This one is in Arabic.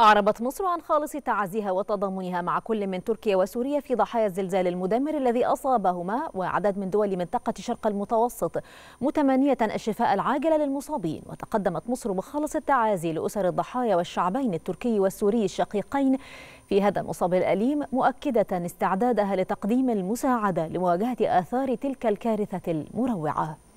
أعربت مصر عن خالص تعزيها وتضامنها مع كل من تركيا وسوريا في ضحايا الزلزال المدمر الذي أصابهما وعدد من دول منطقة شرق المتوسط متمنية الشفاء العاجل للمصابين وتقدمت مصر بخالص التعازي لأسر الضحايا والشعبين التركي والسوري الشقيقين في هذا المصاب الأليم مؤكدة استعدادها لتقديم المساعدة لمواجهة آثار تلك الكارثة المروعة